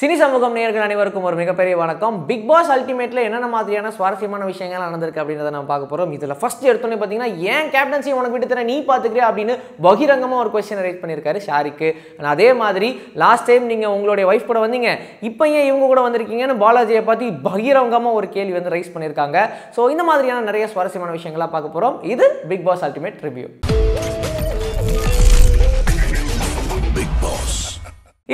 cine சமூகம் நேர்கள் அனைவருக்கும் ஒரு மிகப்பெரிய வணக்கம் பிக் பாஸ் அல்டிமேட்டில் என்னென்ன மாதிரியான சுவாரஸ்யமான விஷயங்கள் நடந்திருக்கு அப்படின்றத நம்ம பார்க்க போகிறோம் இதில் ஃபஸ்ட் எடுத்தோன்னே பார்த்தீங்கன்னா ஏன் கேப்டன்சி உனக்கு விட்டு நீ பார்த்துக்கிறே அப்படின்னு பகிரங்கமாக ஒரு கொஸ்டின் ரைஸ் பண்ணியிருக்காரு ஷாரிக்கு அதே மாதிரி லாஸ்ட் டைம் நீங்கள் உங்களுடைய ஒய்ஃப் கூட வந்தீங்க இப்போ ஏன் இவங்க கூட வந்திருக்கீங்கன்னு பாலாஜியை பார்த்து பகிரங்கமாக ஒரு கேள்வி வந்து ரைஸ் பண்ணியிருக்காங்க ஸோ இந்த மாதிரியான நிறைய சுவாரஸ்யமான விஷயங்களாக பார்க்க போகிறோம் இது பிக் பாஸ் அல்டிமேட் ரிவ்யூ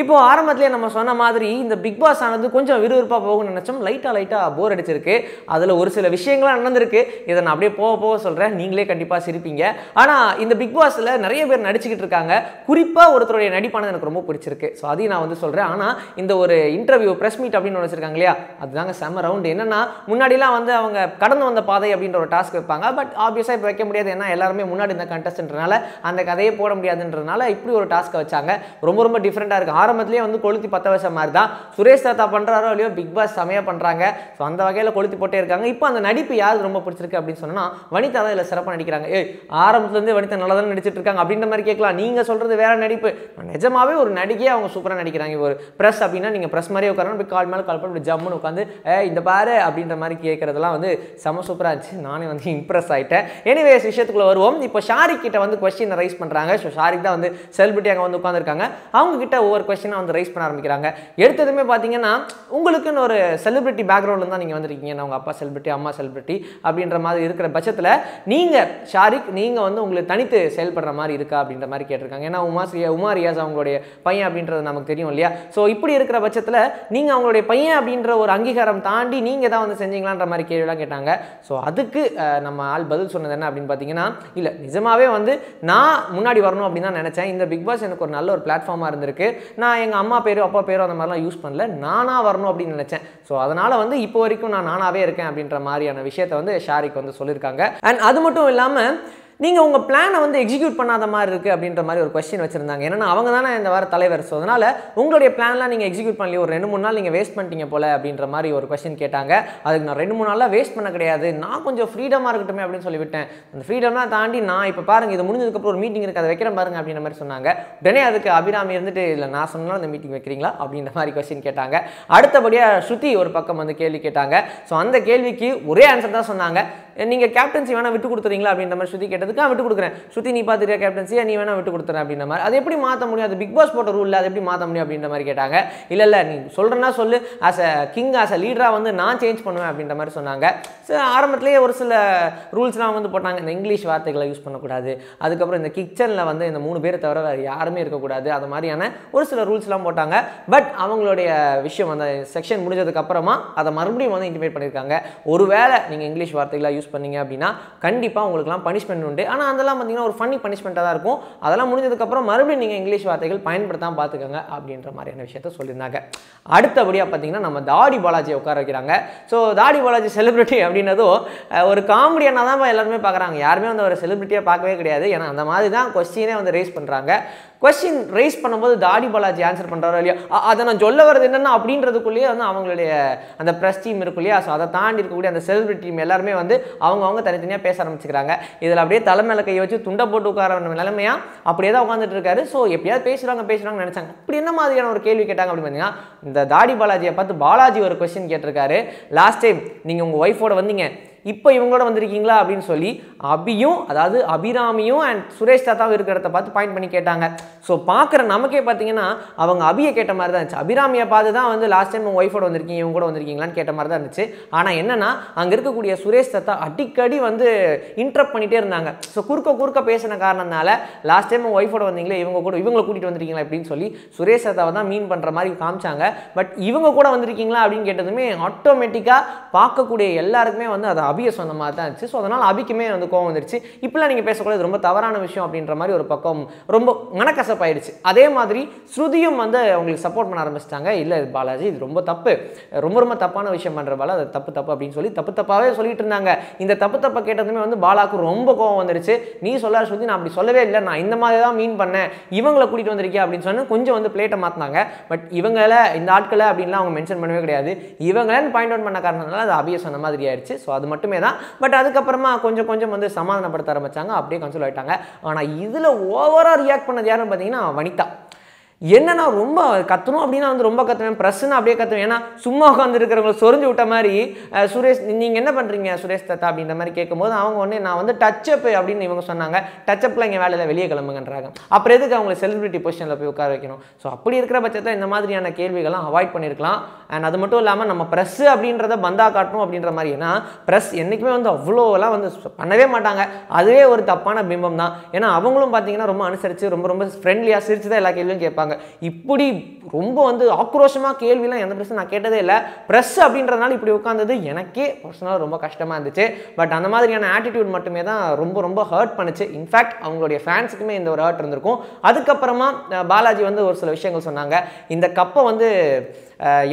இப்போது ஆரம்பத்திலே நம்ம சொன்ன மாதிரி இந்த பிக் பாஸ் ஆனது கொஞ்சம் விறுவிறுப்பாக போகும்னு நினச்சோம் லைட்டாக லைட்டாக போர் அடிச்சிருக்கு அதில் ஒரு சில விஷயங்களாக நடந்திருக்கு இதை நான் அப்படியே போக போக சொல்கிறேன் நீங்களே கண்டிப்பாக சிரிப்பீங்க ஆனால் இந்த பிக் பாஸில் நிறைய பேர் நடிச்சுக்கிட்டு இருக்காங்க குறிப்பாக ஒருத்தருடைய நடிப்பானது எனக்கு ரொம்ப பிடிச்சிருக்கு ஸோ அதையும் நான் வந்து சொல்கிறேன் ஆனால் இந்த ஒரு இன்டர்வியூ ப்ரெஸ் மீட் அப்படின்னு ஒன்று இல்லையா அதுதாங்க செம ரவுண்டு என்னென்னா முன்னாடிலாம் வந்து அவங்க கடந்து வந்த பாதை அப்படின்ற ஒரு டாஸ்க் வைப்பாங்க பட் ஆப்வியஸாக இப்போ வைக்க முடியாது ஏன்னா எல்லாருமே முன்னாடி இந்த கண்டஸ்ட்ன்றனால அந்த கதையை போட முடியாதுன்றதுனால இப்படி ஒரு டாஸ்க்கை வச்சாங்க ரொம்ப ரொம்ப டிஃப்ரெண்ட்டாக இருக்கும் ஆரம்பத்துலேயே வந்து கொளுத்தி பத்த வருஷம் மாதிரி தான் சுரேஷ் தாத்தா பண்ணுறாரோ இல்லையோ பிக் பாஸ் செமையாக பண்ணுறாங்க ஸோ அந்த வகையில் கொளுத்தி போட்டே இருக்காங்க இப்போ அந்த நடிப்பு யாரு ரொம்ப பிடிச்சிருக்கு அப்படின்னு சொன்னால் வனிதா தான் இதில் சிறப்பாக நடிக்கிறாங்க ஏய் ஆரம்பத்துலேருந்து வனிதா நல்லா தான் நடிச்சிட்டு இருக்காங்க அப்படின்ற மாதிரி கேட்கலாம் நீங்கள் சொல்கிறது வேற நடிப்பு நிஜமாவே ஒரு நடிகையே அவங்க சூப்பராக நடிக்கிறாங்க ஒரு ப்ரெஸ் அப்படின்னா நீங்கள் ப்ரெஸ் மாதிரியே உட்காரணும் இப்படி கால் மேலே கால் பண்ணி ஜம்முன்னு உட்காந்து ஏ இந்த பாரு அப்படின்ற மாதிரி கேட்குறதுலாம் வந்து செம சூப்பராக இருந்துச்சு நானே வந்து இம்ப்ரெஸ் ஆகிட்டேன் எனிவேஸ் விஷயத்துக்குள்ளே வருவோம் இப்போ ஷாரிக் கிட்ட வந்து கொஸ்டின் ரைஸ் பண்ணுறாங்க ஸோ ஷாரிக் தான் வந்து செலிபிரிட்டி அங்கே வந்து உட்காந்துருக்காங்க அவங்க கிட்ட ஒவ்வொரு கொஸ்டினாக வந்து ரைஸ் பண்ண ஆரம்பிக்கிறாங்க எடுத்ததுமே பார்த்தீங்கன்னா உங்களுக்குன்னு ஒரு செலிபிரிட்டி பேக்ரவுண்டில் தான் நீங்கள் வந்திருக்கீங்க உங்கள் அப்பா செலிபிரிட்டி அம்மா செலிபிரிட்டி அப்படின்ற மாதிரி இருக்கிற பட்சத்தில் நீங்கள் ஷாரிக் நீங்கள் வந்து உங்களுக்கு தனித்து செயல்படுற மாதிரி இருக்கா அப்படின்ற மாதிரி கேட்டிருக்காங்க ஏன்னா உமா உமா ரியாஸ் அவங்களுடைய பையன் அப்படின்றது நமக்கு தெரியும் இல்லையா ஸோ இப்படி இருக்கிற பட்சத்தில் நீங்கள் அவங்களுடைய பையன் அப்படின்ற ஒரு அங்கீகாரம் தாண்டி நீங்கள் தான் வந்து செஞ்சீங்களான்ற மாதிரி கேள்விலாம் கேட்டாங்க ஸோ அதுக்கு நம்ம ஆள் பதில் சொன்னது என்ன அப்படின்னு பார்த்தீங்கன்னா இல்லை நிஜமாகவே வந்து நான் முன்னாடி வரணும் அப்படின்னு தான் நினச்சேன் இந்த பிக் பாஸ் எனக்கு ஒரு நல்ல ஒரு பிளாட்ஃபார்மாக இருந்திருக்கு நான் எங்கள் அம்மா பேர் அப்பா பேரும் அந்த மாதிரிலாம் யூஸ் பண்ணல நானாக வரணும் அப்படின்னு நினச்சேன் ஸோ அதனால் வந்து இப்போ வரைக்கும் நான் நானாகவே இருக்கேன் அப்படின்ற மாதிரியான விஷயத்தை வந்து ஷாரிக் வந்து சொல்லியிருக்காங்க அண்ட் அது மட்டும் இல்லாமல் நீங்கள் உங்கள் பிளானை வந்து எக்ஸிக்யூட் பண்ணாத மாதிரி இருக்குது அப்படின்ற மாதிரி ஒரு கொஸ்டின் வச்சுருந்தாங்க ஏன்னா அவங்க தானே இந்த வார தலைவர் ஸோ அதனால் உங்களுடைய பிளான்லாம் நீங்கள் எக்ஸிக்யூட் பண்ணல ஒரு ரெண்டு மூணு நாள் நீங்கள் வேஸ்ட் பண்ணிட்டீங்க போல் அப்படின்ற மாதிரி ஒரு கொஸ்டின் கேட்டாங்க அதுக்கு நான் ரெண்டு மூணு நாளாக வேஸ்ட் பண்ண கிடையாது நான் கொஞ்சம் ஃப்ரீடமாக இருக்கட்டும் அப்படின்னு சொல்லிவிட்டேன் அந்த ஃப்ரீடம்லாம் தாண்டி நான் இப்போ பாருங்கள் இது முடிஞ்சதுக்கப்புறம் ஒரு மீட்டிங் இருக்குது அதை வைக்கிறேன் பாருங்க அப்படின்ற மாதிரி சொன்னாங்க உடனே அதுக்கு அபிராமி இருந்துட்டு இல்லை நான் சொன்னாலும் அந்த மீட்டிங் வைக்கிறீங்களா அப்படின்ற மாதிரி கொஸ்டின் கேட்டாங்க அடுத்தபடியாக ஸ்ருதி ஒரு பக்கம் வந்து கேள்வி கேட்டாங்க ஸோ அந்த கேள்விக்கு ஒரே ஆன்சர் தான் சொன்னாங்க நீங்கள் கேப்டன்சி வேணால் விட்டு கொடுத்துறீங்களா அப்படின்ற மாதிரி ஸ்ருதி கேட்டு கேட்டதுக்கு விட்டு கொடுக்குறேன் சுற்றி நீ பார்த்துக்கிற கேப்டன்சியை நீ வேணா விட்டு கொடுத்துறேன் அப்படின்ற மாதிரி அதை எப்படி மாற்ற முடியும் அது பிக் பாஸ் போட்ட ரூலில் அதை எப்படி மாற்ற முடியும் அப்படின்ற மாதிரி கேட்டாங்க இல்லை இல்லை நீ சொல்கிறேன்னா சொல்லு as a king as a லீடராக வந்து நான் சேஞ்ச் பண்ணுவேன் அப்படின்ற மாதிரி சொன்னாங்க ஸோ ஆரம்பத்துலேயே ஒரு சில ரூல்ஸ்லாம் வந்து போட்டாங்க இந்த இங்கிலீஷ் வார்த்தைகளை யூஸ் பண்ணக்கூடாது அதுக்கப்புறம் இந்த கிச்சனில் வந்து இந்த மூணு பேரை தவிர வேறு யாருமே இருக்கக்கூடாது அது மாதிரியான ஒரு சில ரூல்ஸ்லாம் போட்டாங்க பட் அவங்களுடைய விஷயம் அந்த செக்ஷன் முடிஞ்சதுக்கப்புறமா அதை மறுபடியும் வந்து இன்டிமேட் பண்ணியிருக்காங்க ஒருவேளை நீங்கள் இங்கிலீஷ் வார்த்தைகளாக யூஸ் பண்ணீங்க அப்படின்னா கண்டிப்பாக உங்களுக்குலாம் பனிஷ்மெண்ட் உண்டு ஆனால் அதெல்லாம் பார்த்திங்கன்னா ஒரு ஃபன்னி பனிஷ்மெண்ட்டாக தான் இருக்கும் அதெல்லாம் முடிஞ்சதுக்கப்புறம் மறுபடியும் நீங்கள் இங்கிலீஷ் வார்த்தைகள் பயன்படுத்தாமல் பார்த்துக்கோங்க அப்படின்ற மாதிரியான விஷயத்த சொல்லியிருந்தாங்க அடுத்தபடியாக பார்த்திங்கன்னா நம்ம தாடி பாலாஜியை உட்கார வைக்கிறாங்க ஸோ தாடி பாலாஜி செலிபிரிட்டி அப்படின்னதோ ஒரு காமெடியானால் தான் எல்லாருமே பார்க்குறாங்க யாருமே வந்து ஒரு செலிபிரிட்டியாக பார்க்கவே கிடையாது ஏன்னா அந்த மாதிரி தான் கொஸ்டினே வந்து ரேஸ் பண்ணுறாங்க கொஸ்டின் ரைஸ் பண்ணும்போது தாடி பாலாஜி ஆன்சர் பண்ணுறாரோ இல்லையா அதை நான் சொல்ல வர்றது என்னென்னா அப்படின்றதுக்குள்ளேயே வந்து அவங்களுடைய அந்த ப்ரெஸ் டீம் இருக்கு இல்லையா ஸோ அதை தாண்டி இருக்கக்கூடிய அந்த செலிபிரிட்டி டீம் எல்லாருமே வந்து அவங்கவுங்க தனித்தனியாக பேச ஆரம்பிச்சுக்கிறாங்க இதில் அப்படியே தலைமையில கையை வச்சு துண்டை போட்டு உட்கார நிலைமையாக அப்படியே தான் உட்காந்துட்டு இருக்காரு ஸோ எப்படியாவது பேசுகிறாங்க பேசுகிறாங்கன்னு நினச்சாங்க அப்படி என்ன மாதிரியான ஒரு கேள்வி கேட்டாங்க அப்படின்னு பார்த்தீங்கன்னா இந்த தாடி பாலாஜியை பார்த்து பாலாஜி ஒரு கொஸ்டின் கேட்டிருக்காரு லாஸ்ட் டைம் நீங்கள் உங்கள் ஒய்ஃபோட வந்தீங்க இப்போ இவங்களோட வந்திருக்கீங்களா அப்படின்னு சொல்லி அபியும் அதாவது அபிராமியும் அண்ட் சுரேஷ் தாத்தாவும் இருக்கிறத பார்த்து பாயிண்ட் பண்ணி கேட்டாங்க ஸோ பார்க்குற நமக்கே பார்த்தீங்கன்னா அவங்க அபியை கேட்ட மாதிரி தான் இருந்துச்சு அபிராமியை பார்த்து தான் வந்து லாஸ்ட் டைம் உங்கள் ஒய்ஃபோட வந்திருக்கீங்க இவங்க கூட வந்திருக்கீங்களான்னு கேட்ட மாதிரி தான் இருந்துச்சு ஆனால் என்னென்னா அங்கே இருக்கக்கூடிய சுரேஷ் தாத்தா அடிக்கடி வந்து இன்ட்ரப்ட் பண்ணிகிட்டே இருந்தாங்க ஸோ குறுக்க குறுக்க பேசின காரணத்தினால லாஸ்ட் டைம் உங்கள் ஒய்ஃபோட வந்தீங்களே இவங்க கூட இவங்களை கூட்டிகிட்டு வந்திருக்கீங்களா அப்படின்னு சொல்லி சுரேஷ் தாத்தாவை தான் மீன் பண்ணுற மாதிரி காமிச்சாங்க பட் இவங்க கூட வந்திருக்கீங்களா அப்படின்னு கேட்டதுமே ஆட்டோமேட்டிக்காக பார்க்கக்கூடிய எல்லாருக்குமே வந்து அதை அபியை சொன்ன மாதிரி தான் இருந்துச்சு ஸோ அதனால் அபிக்குமே வந்து கோவம் வந்துருச்சு இப்பெல்லாம் நீங்கள் பேசக்கூடாது ரொம்ப தவறான விஷயம் அப்படின்ற மாதிரி ஒரு பக்கம் ரொம்ப மனக்கசப்பாயிடுச்சு அதே மாதிரி ஸ்ருதியும் வந்து அவங்களுக்கு சப்போர்ட் பண்ண ஆரம்பிச்சிட்டாங்க இல்லை இது பாலாஜி இது ரொம்ப தப்பு ரொம்ப ரொம்ப தப்பான விஷயம் பண்ணுறவால அது தப்பு தப்பு அப்படின்னு சொல்லி தப்பு தப்பாகவே சொல்லிட்டு இருந்தாங்க இந்த தப்பு தப்பை கேட்டதுமே வந்து பாலாக்கு ரொம்ப கோவம் வந்துருச்சு நீ சொல்லாத ஸ்ருதி நான் அப்படி சொல்லவே இல்லை நான் இந்த மாதிரி தான் மீன் பண்ணேன் இவங்களை கூட்டிகிட்டு வந்திருக்கேன் அப்படின்னு சொன்னால் கொஞ்சம் வந்து பிளேட்டை மாற்றினாங்க பட் இவங்களை இந்த ஆட்களை அப்படின்லாம் அவங்க மென்ஷன் பண்ணவே கிடையாது இவங்களன்னு பாயிண்ட் அவுட் பண்ண காரணத்தினால அது அபிய சொன்ன மாதிரி ஆயிடுச்சு ஸோ அது மட்டும் மட்டுமே தான் பட் அதுக்கப்புறமா கொஞ்சம் கொஞ்சம் வந்து சமாதானப்படுத்த ஆரம்பித்தாங்க அப்படியே கன்சல் ஆகிட்டாங்க ஆனால் இதில் ஓவராக ரியாக்ட் பண்ணது யாருன்னு பார்த்தீங்கன்னா வனிதா என்னன்னா ரொம்ப கத்தணும் அப்படின்னா வந்து ரொம்ப கத்துவேன் ப்ரெஸ்ன்னு அப்படியே கத்துவேன் ஏன்னா சும்மா உட்காந்து இருக்கிறவங்களை சொரிஞ்சு விட்ட மாதிரி சுரேஷ் நீங்கள் என்ன பண்ணுறீங்க சுரேஷ் தத்தா அப்படின்ற மாதிரி கேட்கும்போது அவங்க ஒன்று நான் வந்து டச் அப் அப்படின்னு இவங்க சொன்னாங்க டச்சப்பில் இங்கே வேலையில் வெளியே கிளம்புங்கன்றாங்க அப்புறம் எதுக்கு அவங்களை செலிபிரிட்டி பொசிஷனில் போய் உட்கார வைக்கணும் ஸோ அப்படி இருக்கிற பட்சத்தில் இந்த மாதிரியான கேள்விகள்லாம் அவாய்ட் பண்ணியிருக்கலாம் அண்ட் அது மட்டும் இல்லாமல் நம்ம ப்ரெஸ்ஸு அப்படின்றத பந்தாக காட்டணும் அப்படின்ற மாதிரி ஏன்னா ப்ரெஸ் என்றைக்குமே வந்து அவ்வளோலாம் வந்து பண்ணவே மாட்டாங்க அதுவே ஒரு தப்பான பிம்பம் தான் ஏன்னா அவங்களும் பார்த்தீங்கன்னா ரொம்ப அனுசரித்து ரொம்ப ரொம்ப ஃப்ரெண்ட்லியாக சிரித்து தான் எல்லா கேள்வியும் கேட்பாங்க இப்படி ரொம்ப வந்து ஆக்ரோஷமாக கேள்விலாம் எந்த பிரச்சனை நான் கேட்டதே இல்லை ப்ரெஸ் அப்படின்றதுனால இப்படி உட்காந்தது எனக்கே பர்சனலாக ரொம்ப கஷ்டமாக இருந்துச்சு பட் அந்த மாதிரியான ஆட்டிடியூட் மட்டுமே தான் ரொம்ப ரொம்ப ஹர்ட் பண்ணுச்சு இன்ஃபேக்ட் அவங்களுடைய ஃபேன்ஸுக்குமே இந்த ஒரு ஹர்ட் இருந்திருக்கும் அதுக்கப்புறமா பாலாஜி வந்து ஒரு சில விஷயங்கள் சொன்னாங்க இந்த கப்பை வந்து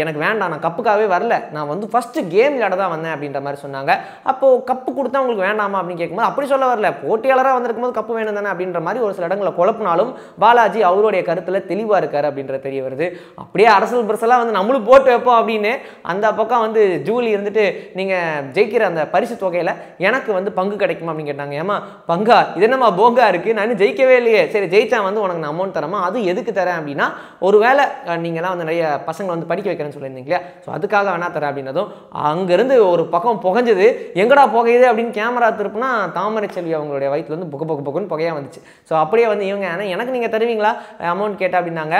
எனக்கு வேணும் வேண்டாம் நான் கப்புக்காகவே வரல நான் வந்து ஃபஸ்ட்டு கேம் விளையாட தான் வந்தேன் அப்படின்ற மாதிரி சொன்னாங்க அப்போது கப்பு கொடுத்தா உங்களுக்கு வேண்டாமா அப்படின்னு கேட்கும்போது அப்படி சொல்ல வரல போட்டியாளராக வந்திருக்கும் போது கப்பு வேணும் தானே அப்படின்ற மாதிரி ஒரு சில இடங்களில் குழப்பினாலும் பாலாஜி அவருடைய கருத்தில் தெளிவாக இருக்கார் அப்படின்றது தெரிய வருது அப்படியே அரசல் பிரசெல்லாம் வந்து நம்மளும் போட்டு வைப்போம் அப்படின்னு அந்த பக்கம் வந்து ஜூலி இருந்துட்டு நீங்கள் ஜெயிக்கிற அந்த பரிசு தொகையில் எனக்கு வந்து பங்கு கிடைக்குமா அப்படின்னு கேட்டாங்க ஏமா பங்கா இது என்னம்மா போங்கா இருக்குது நான் ஜெயிக்கவே இல்லையே சரி ஜெயிச்சா வந்து உனக்கு நான் அமௌண்ட் தரமா அது எதுக்கு தரேன் அப்படின்னா ஒரு வேளை நீங்களாம் வந்து நிறைய பசங்களை வந்து படிக்க வைக்கிறேன்னு சொல்லி சொல்லியிருந்தீங்க இல்லையா ஸோ அதுக்காக வேணா தர அப்படின்னதும் அங்கேருந்து ஒரு பக்கம் புகஞ்சது எங்கடா புகையுது அப்படின்னு கேமரா திருப்பினா தாமரை செல்வி அவங்களுடைய வயிற்றுல வந்து புக்கு புக்கு புக்குன்னு புகையாக வந்துச்சு ஸோ அப்படியே வந்து இவங்க ஆனால் எனக்கு நீங்கள் தருவீங்களா அமௌண்ட் கேட்டால் அப்படின்னாங்க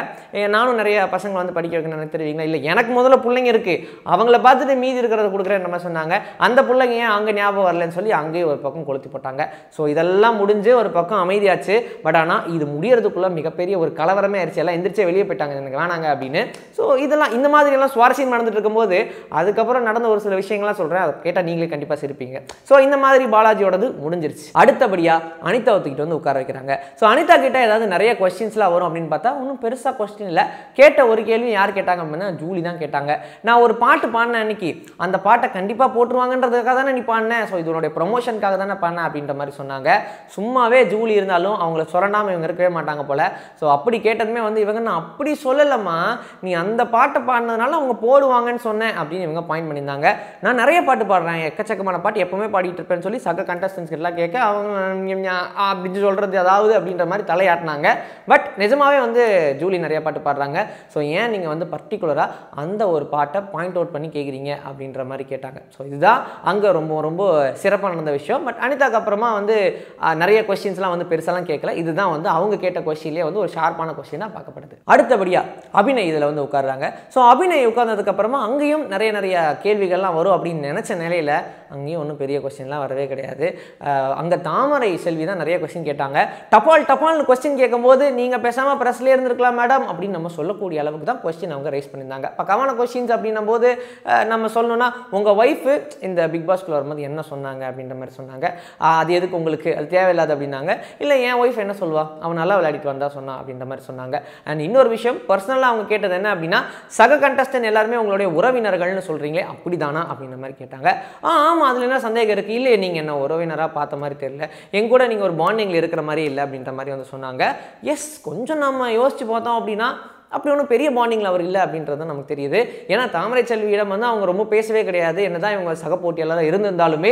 நானும் நிறைய பசங்களை வந்து படிக்க வைக்கணும் எனக்கு தருவீங்களா இல்லை எனக்கு முதல்ல பிள்ளைங்க இருக்குது அவங்கள பார்த்துட்டு மீதி இருக்கிறத கொடுக்குறேன் நம்ம சொன்னாங்க அந்த பிள்ளைங்க ஏன் அங்கே ஞாபகம் வரலன்னு சொல்லி அங்கேயும் ஒரு பக்கம் கொளுத்தி போட்டாங்க ஸோ இதெல்லாம் முடிஞ்சு ஒரு பக்கம் அமைதியாச்சு பட் ஆனால் இது முடியறதுக்குள்ளே மிகப்பெரிய ஒரு கலவரமே ஆயிடுச்சு எல்லாம் எந்திரிச்சே வெளியே போயிட்டாங்க எனக்கு வேணாங்க அப்படின்னு ஸோ இதெல்லாம் இந்த மாதிரி எல்லாம் சுவாரஸ்யம் நடந்துட்டு இருக்கும்போது அதுக்கப்புறம் நடந்த ஒரு சில விஷயங்கள்லாம் சொல்கிறேன் அதை கேட்டால் நீங்களே கண்டிப்பாக சிரிப்பீங்க ஸோ இந்த மாதிரி பாலாஜியோடது முடிஞ்சிருச்சு அடுத்தபடியாக அனிதா ஒத்துக்கிட்டு வந்து உட்கார வைக்கிறாங்க ஸோ அனிதா கிட்ட ஏதாவது நிறைய கொஸ்டின்ஸ்லாம் வரும் அப்படின்னு பார்த்தா ஒன்றும் பெருசாக கொஸ்டின் இல்லை கேட்ட ஒரு கேள்வியும் யார் கேட்டாங்க அப்படின்னா ஜூலி தான் கேட்டாங்க நான் ஒரு பாட்டு பாடினேன் அன்னைக்கு அந்த பாட்டை கண்டிப்பாக போட்டுருவாங்கன்றதுக்காக தானே நீ பாடினேன் ஸோ இதனுடைய ப்ரொமோஷனுக்காக தானே பாடின அப்படின்ற மாதிரி சொன்னாங்க சும்மாவே ஜூலி இருந்தாலும் அவங்கள சொல்லாமல் இவங்க இருக்கவே மாட்டாங்க போல் ஸோ அப்படி கேட்டதுமே வந்து இவங்க நான் அப்படி சொல்லலம்மா நீ அந்த பாட்டை பாடினதுனால அவங்க அவங்க போடுவாங்கன்னு சொன்னேன் அப்படின்னு இவங்க பாயிண்ட் பண்ணியிருந்தாங்க நான் நிறைய பாட்டு பாடுறேன் எக்கச்சக்கமான பாட்டு எப்போவுமே பாடிட்டு இருப்பேன்னு சொல்லி சக கண்டஸ்டன்ஸ் கிட்டலாம் கேட்க அவங்க அப்படின்னு சொல்கிறது அதாவது அப்படின்ற மாதிரி தலையாட்டினாங்க பட் நிஜமாகவே வந்து ஜூலி நிறைய பாட்டு பாடுறாங்க ஸோ ஏன் நீங்கள் வந்து பர்டிகுலரா அந்த ஒரு பாட்டை பாயிண்ட் அவுட் பண்ணி கேட்குறீங்க அப்படின்ற மாதிரி கேட்டாங்க ஸோ இதுதான் அங்கே ரொம்ப ரொம்ப சிறப்பாக நடந்த விஷயம் பட் அனிதாக்கு அப்புறமா வந்து நிறைய கொஸ்டின்ஸ்லாம் வந்து பெருசாலாம் கேட்கல இதுதான் வந்து அவங்க கேட்ட கொஸ்டின்லேயே வந்து ஒரு ஷார்ப்பான கொஸ்டினாக பார்க்கப்படுது அடுத்தபடியாக அபிநய் இதில் வந்து உட்காடுறாங்க ஸோ அபிநய் உட்கார் உட்காந்ததுக்கப்புறமா அங்கேயும் நிறைய நிறைய கேள்விகள்லாம் வரும் அப்படின்னு நினச்ச நிலையில் அங்கேயும் ஒன்றும் பெரிய கொஸ்டின்லாம் வரவே கிடையாது அங்கே தாமரை செல்வி தான் நிறைய கொஸ்டின் கேட்டாங்க டபால் டப்பால்னு கொஸ்டின் கேட்கும்போது நீங்கள் பேசாமல் ப்ரெஸ்லேயே இருந்திருக்கலாம் மேடம் அப்படின்னு நம்ம சொல்லக்கூடிய அளவுக்கு தான் கொஸ்டின் அவங்க ரைஸ் பண்ணியிருந்தாங்க கவன கொஸ்டின்ஸ் அப்படின்னும் போது நம்ம சொல்லணும்னா உங்கள் ஒய்ஃபு இந்த பிக் பாஸ்க்குள்ள வரும்போது என்ன சொன்னாங்க அப்படின்ற மாதிரி சொன்னாங்க அது எதுக்கு உங்களுக்கு அது தேவையில்லாது அப்படின்னாங்க இல்லை என் ஒய்ஃப் என்ன சொல்லுவா அவன் நல்லா விளையாடிட்டு வந்தா சொன்னா அப்படின்ற மாதிரி சொன்னாங்க அண்ட் இன்னொரு விஷயம் பர்சனலாக அவங்க கேட்டது என்ன அப்படின்னா சக கண்டஸ்டன் எல்லாருமே உங்களுடைய உறவினர்கள்னு சொல்கிறீங்களே அப்படி தானா அப்படின்ற மாதிரி கேட்டாங்க ஆ ஆமாம் அதில் என்ன சந்தேகம் இருக்குது இல்லை நீங்கள் என்ன உறவினராக பார்த்த மாதிரி தெரியல என் கூட நீங்கள் ஒரு பாண்டிங்கில் இருக்கிற மாதிரி இல்லை அப்படின்ற மாதிரி வந்து சொன்னாங்க எஸ் கொஞ்சம் நம்ம யோசித்து பார்த்தோம் அப்படின்னா அப்படி ஒன்றும் பெரிய பாண்டிங்கில் அவர் இல்லை அப்படின்றது நமக்கு தெரியுது ஏன்னா தாமரை செல்வியிடம் வந்து அவங்க ரொம்ப பேசவே கிடையாது என்னதான் இவங்க சக போட்டியாளர் தான் இருந்திருந்தாலுமே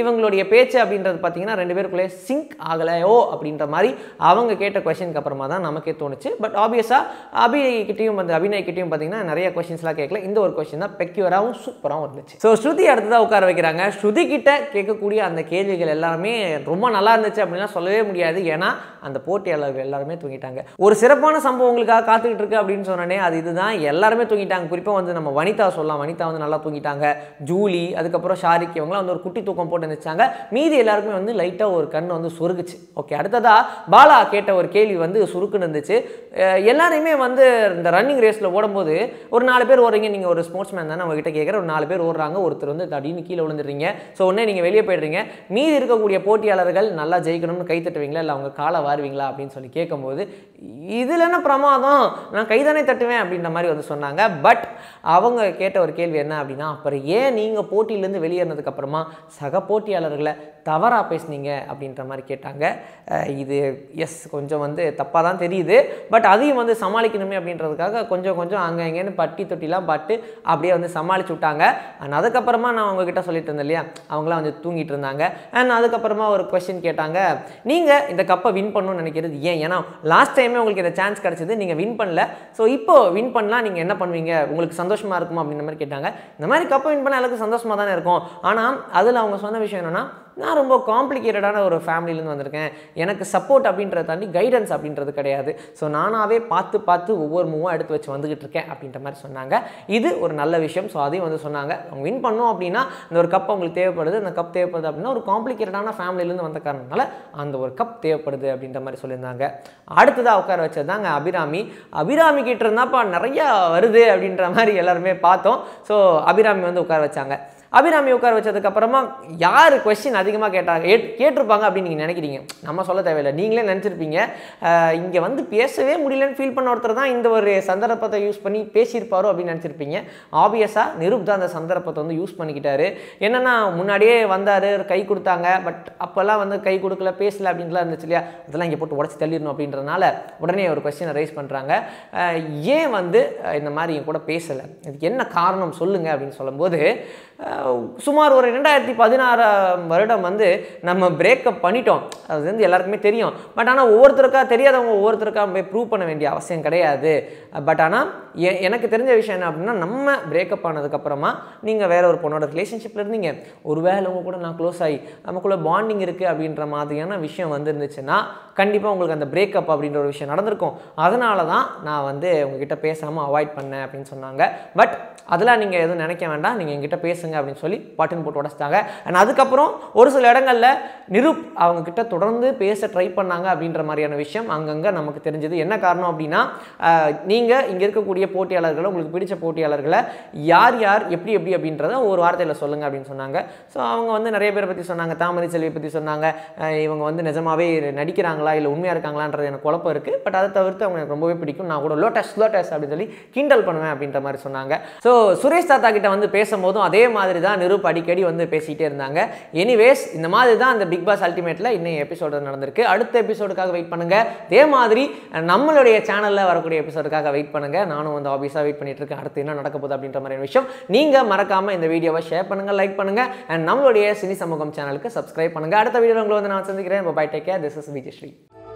இவங்களுடைய பேச்சு அப்படின்றது பார்த்தீங்கன்னா ரெண்டு பேருக்குள்ளே சிங்க் ஆகலையோ அப்படின்ற மாதிரி அவங்க கேட்ட கொஷனுக்கு அப்புறமா தான் நமக்கே தோணுச்சு பட் ஆப்வியஸாக அபிகிட்டையும் வந்து அபிநய்கிட்டையும் பார்த்தீங்கன்னா நிறைய கொஷின்ஸ்லாம் கேட்கல இந்த ஒரு கொஷின் தான் பெக்யூராகவும் சூப்பராகவும் இருந்துச்சு ஸோ ஸ்ருதி அடுத்ததாக உட்கார வைக்கிறாங்க ஸ்ருதி கிட்ட கேட்கக்கூடிய அந்த கேள்விகள் எல்லாருமே ரொம்ப நல்லா இருந்துச்சு அப்படின்லாம் சொல்லவே முடியாது ஏன்னா அந்த போட்டியாளர்கள் எல்லாருமே தூங்கிட்டாங்க ஒரு சிறப்பான சம்பவங்களுக்காக காத்துக்கிட்டு இருக்க அப்படின்னு சொன்னோடனே அது இதுதான் எல்லாருமே தூங்கிட்டாங்க குறிப்பாக வந்து நம்ம வனிதா சொல்லலாம் வனிதா வந்து நல்லா தூங்கிட்டாங்க ஜூலி அதுக்கப்புறம் ஷாரிக் இவங்களாம் வந்து ஒரு குட்டி தூக்கம் போட்டு வந்துச்சாங்க மீதி எல்லாருக்குமே வந்து லைட்டாக ஒரு கண் வந்து சுருகுச்சு ஓகே அடுத்ததாக பாலா கேட்ட ஒரு கேள்வி வந்து சுருக்குன்னு இருந்துச்சு எல்லாரையுமே வந்து இந்த ரன்னிங் ரேஸில் ஓடும்போது ஒரு நாலு பேர் ஓடுறீங்க நீங்கள் ஒரு ஸ்போர்ட்ஸ் மேன் தானே உங்ககிட்ட கேட்குற ஒரு நாலு பேர் ஓடுறாங்க ஒருத்தர் வந்து தடின்னு கீழே விழுந்துடுறீங்க ஸோ உடனே நீங்கள் வெளியே போயிடுறீங்க மீதி இருக்கக்கூடிய போட்டியாளர்கள் நல்லா ஜெயிக்கணும்னு கை தட்டுவீங்களா இல்லை அவங்க காலை வாருவீங்களா அப்படின்னு சொல்லி கேட்கும்போது இதில் என்ன பிரமாதம் நான் நான் கைதானே தட்டுவேன் அப்படின்ற மாதிரி வந்து சொன்னாங்க பட் அவங்க கேட்ட ஒரு கேள்வி என்ன அப்படின்னா அப்புறம் ஏன் நீங்கள் போட்டியிலேருந்து வெளியேறினதுக்கப்புறமா சக போட்டியாளர்களை தவறாக பேசுனீங்க அப்படின்ற மாதிரி கேட்டாங்க இது எஸ் கொஞ்சம் வந்து தப்பாக தான் தெரியுது பட் அதையும் வந்து சமாளிக்கணுமே அப்படின்றதுக்காக கொஞ்சம் கொஞ்சம் அங்கே எங்கேருந்து பட்டி தொட்டிலாம் பட்டு அப்படியே வந்து சமாளிச்சு விட்டாங்க அண்ட் அதுக்கப்புறமா நான் அவங்கக்கிட்ட சொல்லிட்டு இருந்தேன் இல்லையா அவங்களாம் வந்து தூங்கிட்டு இருந்தாங்க அண்ட் அதுக்கப்புறமா ஒரு கொஸ்டின் கேட்டாங்க நீங்கள் இந்த கப்பை வின் பண்ணணும்னு நினைக்கிறது ஏன் ஏன்னா லாஸ்ட் டைமே உங்களுக்கு இந்த சான்ஸ் கிடச்சிது நீங்கள் வின் பண்ணல ஸோ இப்போ வின் பண்ணால் நீங்கள் என்ன பண்ணுவீங்க உங்களுக்கு சந்தோஷமாக இருக்குமா அப்படின்ற மாதிரி கேட்டாங்க இந்த மாதிரி கப்பை வின் பண்ண அளவுக்கு சந்தோஷமாக தானே இருக்கும் ஆனால் அதில் அவங்க சொன்ன விஷயம் என்னென்னா நான் ரொம்ப காம்ப்ளிகேட்டடான ஒரு ஃபேமிலியிலேருந்து வந்திருக்கேன் எனக்கு சப்போர்ட் அப்படின்றத தாண்டி கைடன்ஸ் அப்படின்றது கிடையாது ஸோ நானாகவே பார்த்து பார்த்து ஒவ்வொரு மூவாக எடுத்து வச்சு வந்துக்கிட்டு இருக்கேன் அப்படின்ற மாதிரி சொன்னாங்க இது ஒரு நல்ல விஷயம் ஸோ அதையும் வந்து சொன்னாங்க அவங்க வின் பண்ணோம் அப்படின்னா இந்த ஒரு கப் அவங்களுக்கு தேவைப்படுது அந்த கப் தேவைப்படுது அப்படின்னா ஒரு காம்ப்ளிகேட்டடான ஃபேமிலியிலேருந்து வந்த காரணத்தால் அந்த ஒரு கப் தேவைப்படுது அப்படின்ற மாதிரி சொல்லியிருந்தாங்க அடுத்ததாக உட்கார வச்சது தாங்க அபிராமி அபிராமி கிட்ட இருந்தாப்பா நிறையா வருது அப்படின்ற மாதிரி எல்லாருமே பார்த்தோம் ஸோ அபிராமி வந்து உட்கார வச்சாங்க அபிராமி உட்கார வச்சதுக்கப்புறமா யார் கொஸ்டின் அதிகமாக கேட்டாங்க கேட்டிருப்பாங்க அப்படின்னு நீங்கள் நினைக்கிறீங்க நம்ம சொல்ல தேவையில்லை நீங்களே நினச்சிருப்பீங்க இங்கே வந்து பேசவே முடியலன்னு ஃபீல் பண்ண ஒருத்தர் தான் இந்த ஒரு சந்தர்ப்பத்தை யூஸ் பண்ணி பேசியிருப்பாரோ அப்படின்னு நினச்சிருப்பீங்க ஆப்வியஸாக நிரூப் தான் அந்த சந்தர்ப்பத்தை வந்து யூஸ் பண்ணிக்கிட்டாரு என்னென்னா முன்னாடியே வந்தார் கை கொடுத்தாங்க பட் அப்போல்லாம் வந்து கை கொடுக்கல பேசல அப்படின்லாம் இருந்துச்சு இல்லையா அதெல்லாம் இங்கே போட்டு உடச்சி தள்ளிடணும் அப்படின்றதுனால உடனே ஒரு கொஸ்டினை ரைஸ் பண்ணுறாங்க ஏன் வந்து இந்த மாதிரி கூட பேசலை இதுக்கு என்ன காரணம் சொல்லுங்கள் அப்படின்னு சொல்லும்போது சுமார் ஒரு ரெண்டாயிரத்தி பதினாறாம் வருடம் வந்து நம்ம பிரேக்கப் பண்ணிட்டோம் அது வந்து எல்லாருக்குமே தெரியும் பட் ஆனால் ஒவ்வொருத்தருக்கா தெரியாதவங்க ஒவ்வொருத்தருக்கா போய் ப்ரூவ் பண்ண வேண்டிய அவசியம் கிடையாது பட் ஆனால் எனக்கு தெரிஞ்ச விஷயம் என்ன அப்படின்னா நம்ம பிரேக்கப் ஆனதுக்கப்புறமா நீங்கள் வேற ஒரு பொண்ணோட ரிலேஷன்ஷிப்பில் இருந்தீங்க ஒரு வேலை உங்கள் கூட நான் க்ளோஸ் ஆகி நமக்குள்ளே பாண்டிங் இருக்குது அப்படின்ற மாதிரியான விஷயம் வந்துருந்துச்சுன்னா கண்டிப்பாக உங்களுக்கு அந்த பிரேக்கப் அப்படின்ற ஒரு விஷயம் நடந்திருக்கும் அதனால தான் நான் வந்து உங்ககிட்ட பேசாமல் அவாய்ட் பண்ணேன் அப்படின்னு சொன்னாங்க பட் அதெல்லாம் நீங்கள் எதுவும் நினைக்க வேண்டாம் நீங்கள் எங்கிட்ட பேசுங்க அப்படின்னு சொல்லி பாட்டுன்னு போட்டு உடச்சிட்டாங்க அண்ட் அதுக்கப்புறம் ஒரு சில இடங்களில் நிரூப் அவங்கக்கிட்ட தொடர்ந்து பேச ட்ரை பண்ணாங்க அப்படின்ற மாதிரியான விஷயம் அங்கங்கே நமக்கு தெரிஞ்சது என்ன காரணம் அப்படின்னா நீங்கள் இங்கே இருக்கக்கூடிய போட்டியாளர்களை உங்களுக்கு பிடிச்ச போட்டியாளர்களை யார் யார் எப்படி எப்படி அப்படின்றத ஒரு வார்த்தையில் சொல்லுங்கள் அப்படின்னு சொன்னாங்க ஸோ அவங்க வந்து நிறைய பேரை பற்றி சொன்னாங்க தாமரை செல்வி பற்றி சொன்னாங்க இவங்க வந்து நிஜமாவே நடிக்கிறாங்களா இல்லை உண்மையாக இருக்காங்களான்றது எனக்கு குழப்பம் இருக்குது பட் அதை தவிர்த்து அவங்க எனக்கு ரொம்பவே பிடிக்கும் நான் கூட லோட்டஸ் லோட்டஸ் அப்படின்னு சொல்லி கிண்டல் பண்ணுவேன் அப்படின்ற மாதிரி சொன்னாங்க ஸோ சுரேஷ் தாத்தா கிட்ட வந்து பேசும்போதும் அதே மாதிரி தான் நிரூப் அடிக்கடி வந்து பேசிகிட்டே இருந்தாங்க எனிவேஸ் இந்த மாதிரி தான் அந்த பிக் பாஸ் அல்டிமேட்டில் இன்னும் எபிசோடு நடந்திருக்கு அடுத்த எபிசோடுக்காக வெயிட் பண்ணுங்கள் அதே மாதிரி நம்மளுடைய சேனலில் வரக்கூடிய எபிசோடுக்காக வெயிட் பண்ணுங்கள் நானும் நானும் வந்து ஆஃபீஸாக வெயிட் பண்ணிட்டு இருக்கேன் அடுத்து என்ன நடக்க போகுது அப்படின்ற மாதிரியான விஷயம் நீங்கள் மறக்காமல் இந்த வீடியோவை ஷேர் பண்ணுங்கள் லைக் பண்ணுங்கள் அண்ட் நம்மளுடைய சினி சமூகம் சேனலுக்கு சப்ஸ்கிரைப் பண்ணுங்கள் அடுத்த வீடியோவில் உங்களை வந்து நான் சந்திக்கிறேன் bye take care this is Vijayasri